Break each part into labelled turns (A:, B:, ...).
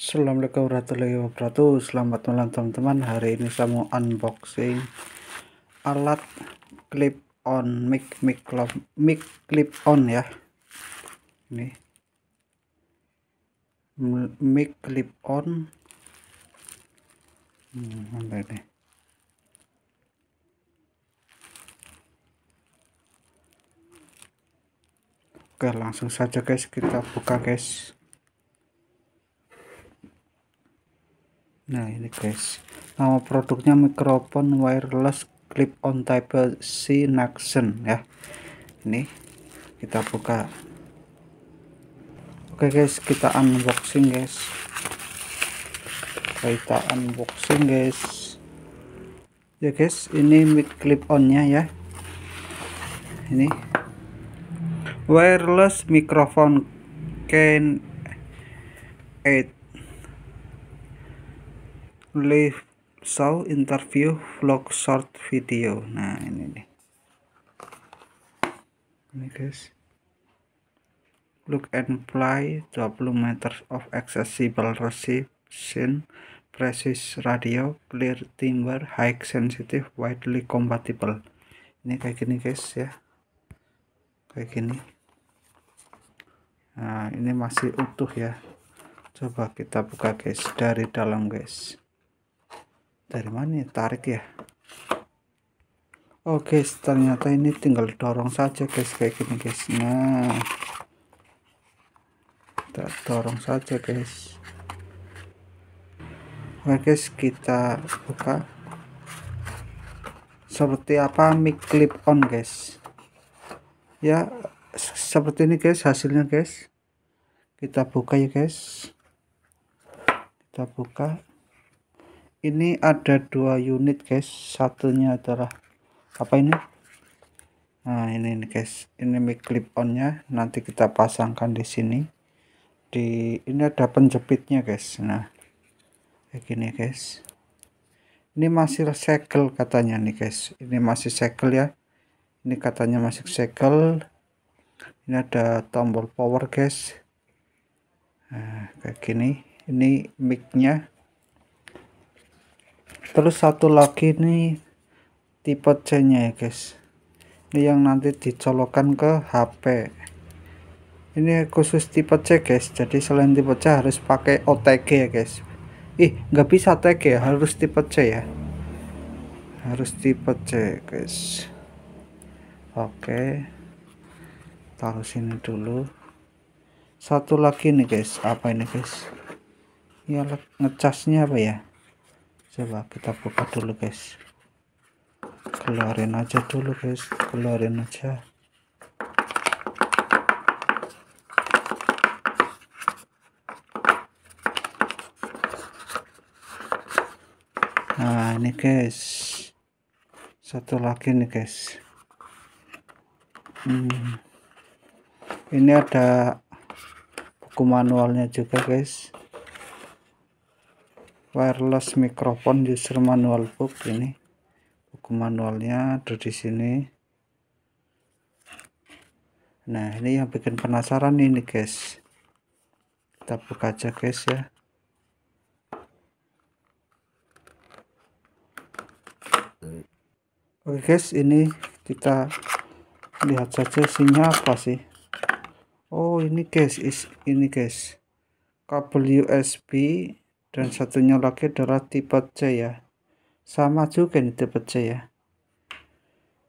A: Assalamualaikum warahmatullahi wabarakatuh Selamat malam teman-teman Hari ini saya mau unboxing Alat clip on mic mic, mic clip on ya Ini Mic clip on hmm, ini Oke langsung saja guys kita buka guys nah ini guys nama produknya mikrofon wireless clip on type C Nexen ya ini kita buka oke guys kita unboxing guys kita unboxing guys ya guys ini mic clip onnya ya ini wireless microphone can 8 live show interview vlog short video nah ini nih ini guys look and fly 20 meters of accessible reception precise radio clear timber high sensitive widely compatible ini kayak gini guys ya kayak gini nah ini masih utuh ya coba kita buka guys dari dalam guys dari mana ya? tarik ya oke oh, okay, ternyata ini tinggal dorong saja guys kayak gini guys nah kita dorong saja guys oke guys kita buka seperti apa mic clip on guys ya seperti ini guys hasilnya guys kita buka ya guys kita buka ini ada dua unit guys satunya adalah apa ini nah ini nih guys ini mic clip onnya nanti kita pasangkan di sini di ini ada penjepitnya guys nah kayak gini guys ini masih segel katanya nih guys ini masih segel ya ini katanya masih segel ini ada tombol power guys nah kayak gini ini micnya. nya terus satu lagi nih tipe C nya ya guys ini yang nanti dicolokkan ke HP ini khusus tipe C guys jadi selain tipe C harus pakai OTG ya guys ih nggak bisa OTG ya harus tipe C ya harus tipe C guys oke taruh sini dulu satu lagi nih guys apa ini guys ya ngecasnya apa ya coba kita buka dulu guys keluarin aja dulu guys keluarin aja nah ini guys satu lagi nih guys hmm. ini ada buku manualnya juga guys wireless microphone user manual book ini buku manualnya ada di sini nah ini yang bikin penasaran ini guys kita buka aja guys ya oke guys ini kita lihat saja isinya apa sih oh ini guys is ini guys kabel USB dan satunya lagi adalah tipe C ya sama juga nih tipe C ya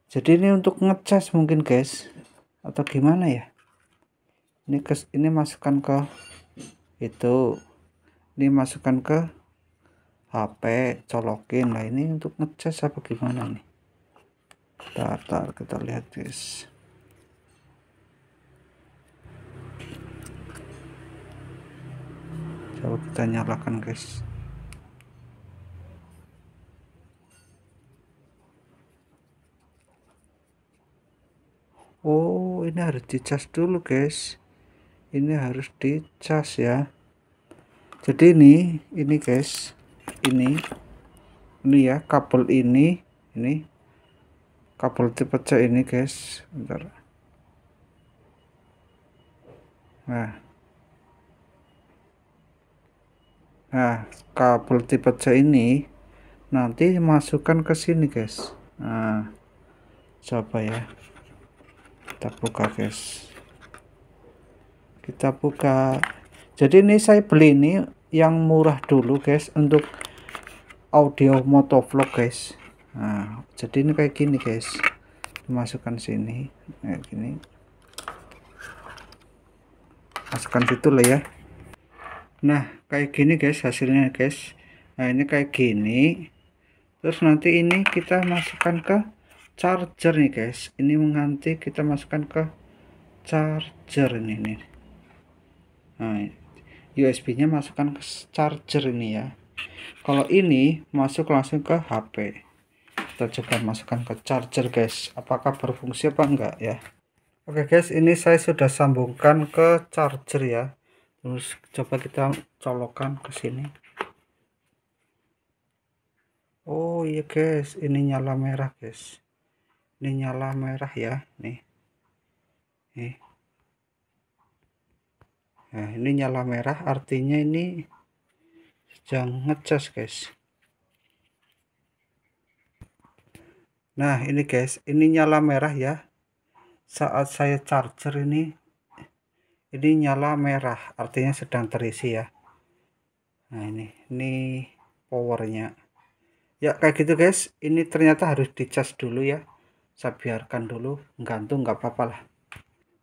A: jadi ini untuk ngecas mungkin guys atau gimana ya ini kes ini masukkan ke itu ini masukkan ke HP colokin lah ini untuk ngecas apa gimana nih tar tar kita lihat guys kita nyalakan guys Oh ini harus dicas dulu guys ini harus dicas ya jadi ini ini guys ini ini ya kabel ini ini kabel tipe C ini guys bentar nah Nah, kabel tipe C ini nanti masukkan ke sini, guys. Nah, coba ya. Kita buka, guys. Kita buka. Jadi ini saya beli ini yang murah dulu, guys, untuk audio motovlog, guys. Nah, jadi ini kayak gini, guys. masukkan sini, kayak gini. Masukkan situ lah ya nah kayak gini guys hasilnya guys nah ini kayak gini terus nanti ini kita masukkan ke charger nih guys ini mengganti kita masukkan ke charger ini nih nah, USB nya masukkan ke charger ini ya kalau ini masuk langsung ke HP kita coba masukkan ke charger guys apakah berfungsi apa enggak ya Oke guys ini saya sudah sambungkan ke charger ya terus coba kita colokan ke sini oh iya guys ini nyala merah guys ini nyala merah ya nih nih nah ini nyala merah artinya ini sedang ngecas guys nah ini guys ini nyala merah ya saat saya charger ini ini nyala merah artinya sedang terisi ya nah ini ini powernya ya kayak gitu guys ini ternyata harus di dulu ya saya biarkan dulu gantung nggak apa-apa lah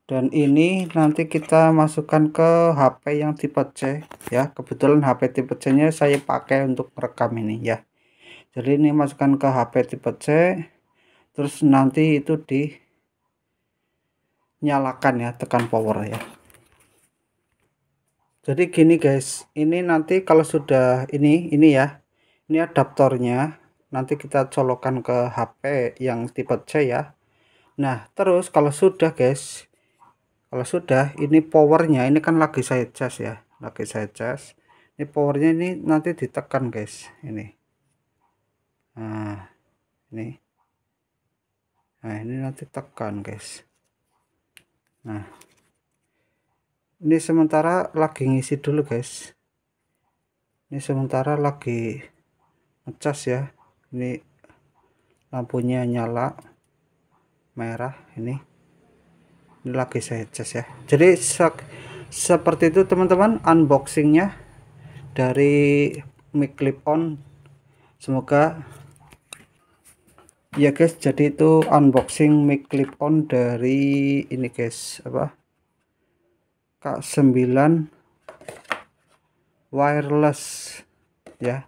A: dan ini nanti kita masukkan ke HP yang tipe C ya kebetulan HP tipe C nya saya pakai untuk rekam ini ya jadi ini masukkan ke HP tipe C terus nanti itu di nyalakan ya tekan power ya jadi gini guys ini nanti kalau sudah ini ini ya ini adaptornya nanti kita colokan ke HP yang tipe C ya nah terus kalau sudah guys kalau sudah ini powernya ini kan lagi saya cas ya lagi saya cas ini powernya ini nanti ditekan guys ini nah ini nah ini nanti tekan guys nah ini sementara lagi ngisi dulu guys ini sementara lagi ngecas ya ini lampunya nyala merah ini ini lagi saya cas ya jadi se seperti itu teman-teman unboxingnya dari mic clip on semoga ya guys jadi itu unboxing mic clip on dari ini guys apa K9 wireless ya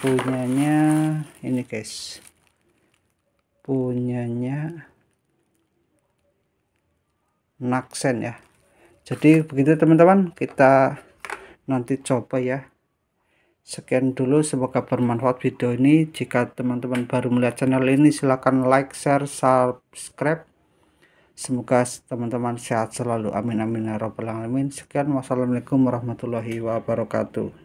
A: punyanya ini guys punyanya Naksen ya jadi begitu teman-teman kita nanti coba ya sekian dulu semoga bermanfaat video ini jika teman-teman baru melihat channel ini silahkan like share subscribe Semoga teman-teman sehat selalu. Amin amin ya robbal alamin. Sekian wassalamualaikum warahmatullahi wabarakatuh.